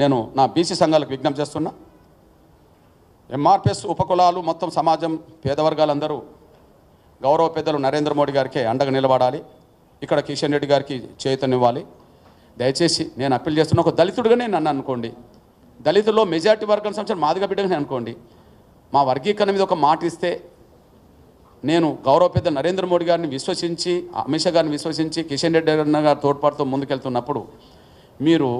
నేను నా బీసీ సంఘాలకు విజ్ఞప్తి చేస్తున్నా ఎంఆర్పిఎస్ ఉపకులాలు మొత్తం సమాజం పేదవర్గాలందరూ గౌరవ పెద్దలు నరేంద్ర మోడీ గారికి అండగా నిలబడాలి ఇక్కడ కిషన్ రెడ్డి గారికి చేతనివ్వాలి దయచేసి నేను అప్పీల్ చేస్తున్న ఒక దళితుడిగా నేను నన్ను అనుకోండి దళితుల్లో మెజార్టీ వర్గం సంవత్సరం మాదిగా బిడ్డగా నేను అనుకోండి మా వర్గీకరణ మీద ఒక మాట ఇస్తే నేను గౌరవ పెద్ద నరేంద్ర మోడీ గారిని విశ్వసించి అమిత్ షా గారిని విశ్వసించి కిషన్ రెడ్డి గారు తోడ్పాటుతో ముందుకెళ్తున్నప్పుడు మీరు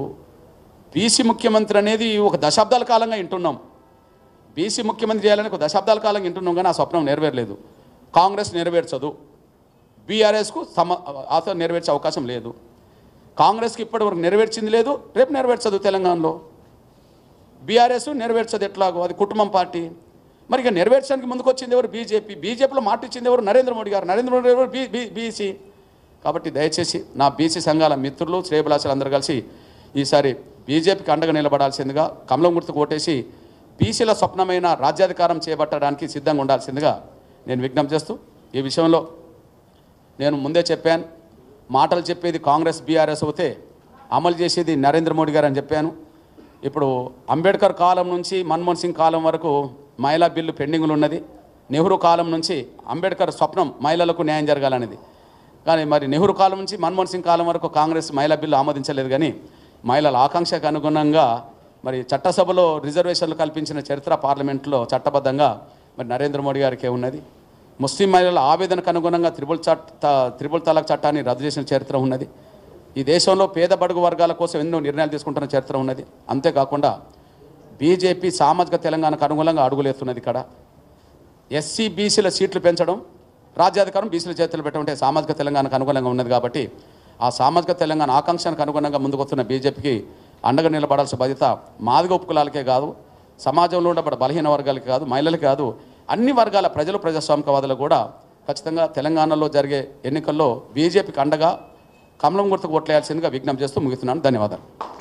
బీసీ ముఖ్యమంత్రి అనేది ఒక దశాబ్దాల కాలంగా వింటున్నాం బీసీ ముఖ్యమంత్రి చేయాలని ఒక దశాబ్దాల కాలంగా వింటున్నాం కానీ ఆ స్వప్నం నెరవేరలేదు కాంగ్రెస్ నెరవేర్చదు బీఆర్ఎస్కు సమ ఆశ నెరవేర్చే అవకాశం లేదు కాంగ్రెస్కి ఇప్పటివరకు నెరవేర్చింది లేదు రేపు నెరవేర్చదు తెలంగాణలో బీఆర్ఎస్ నెరవేర్చదు ఎట్లాగో అది కుటుంబం పార్టీ మరి ఇక నెరవేర్చడానికి వచ్చింది ఎవరు బీజేపీ బీజేపీలో మాట ఇచ్చింది ఎవరు నరేంద్ర మోడీ గారు నరేంద్ర మోడీ గారు బీ బీసీ కాబట్టి దయచేసి నా బీసీ సంఘాల మిత్రులు శ్రేయభిలాషులు అందరూ కలిసి ఈసారి బీజేపీకి అండగా నిలబడాల్సిందిగా కమలం గుర్తు కొట్టేసి బీసీల స్వప్నమైన రాజ్యాధికారం చేపట్టడానికి సిద్ధంగా ఉండాల్సిందిగా నేను విజ్ఞప్తి చేస్తూ ఈ విషయంలో నేను ముందే చెప్పాను మాటలు చెప్పేది కాంగ్రెస్ బీఆర్ఎస్ అయితే అమలు చేసేది నరేంద్ర మోడీ గారు అని చెప్పాను ఇప్పుడు అంబేద్కర్ కాలం నుంచి మన్మోహన్ సింగ్ కాలం వరకు మహిళా బిల్లు పెండింగ్లు ఉన్నది నెహ్రూ కాలం నుంచి అంబేద్కర్ స్వప్నం మహిళలకు న్యాయం జరగాలనేది కానీ మరి నెహ్రూ కాలం నుంచి మన్మోహన్ సింగ్ కాలం వరకు కాంగ్రెస్ మహిళా బిల్లు ఆమోదించలేదు కానీ మహిళల ఆకాంక్షకు అనుగుణంగా మరి చట్టసభలో రిజర్వేషన్లు కల్పించిన చరిత్ర పార్లమెంట్లో చట్టబద్ధంగా మరి నరేంద్ర మోడీ గారికే ఉన్నది ముస్లిం మహిళల ఆవేదనకు అనుగుణంగా త్రిబుల్ చట్ట త్రిబుల్ తలాక్ చట్టాన్ని రద్దు చేసిన చరిత్ర ఉన్నది ఈ దేశంలో పేద బడుగు వర్గాల కోసం ఎన్నో నిర్ణయాలు తీసుకుంటున్న చరిత్ర ఉన్నది అంతేకాకుండా బీజేపీ సామాజిక తెలంగాణకు అనుగుణంగా అడుగులేస్తున్నది ఇక్కడ ఎస్సీ బీసీల సీట్లు పెంచడం రాజ్యాధికారం బీసీల చేతులు అంటే సామాజిక తెలంగాణకు అనుగుణంగా ఉన్నది కాబట్టి ఆ సామాజిక తెలంగాణ ఆకాంక్షానికి అనుగుణంగా ముందుకొస్తున్న బీజేపీకి అండగా నిలబడాల్సిన బాధ్యత మాదిగ ఉపకులాలకే కాదు సమాజంలో ఉండబడే బలహీన వర్గాలకి కాదు మహిళలకి కాదు అన్ని వర్గాల ప్రజలు ప్రజాస్వామికవాదులు కూడా ఖచ్చితంగా తెలంగాణలో జరిగే ఎన్నికల్లో బీజేపీకి అండగా కమలం గుర్తుకు ఓట్లేయాల్సిందిగా విజ్ఞప్తి చేస్తూ ముగిస్తున్నాను ధన్యవాదాలు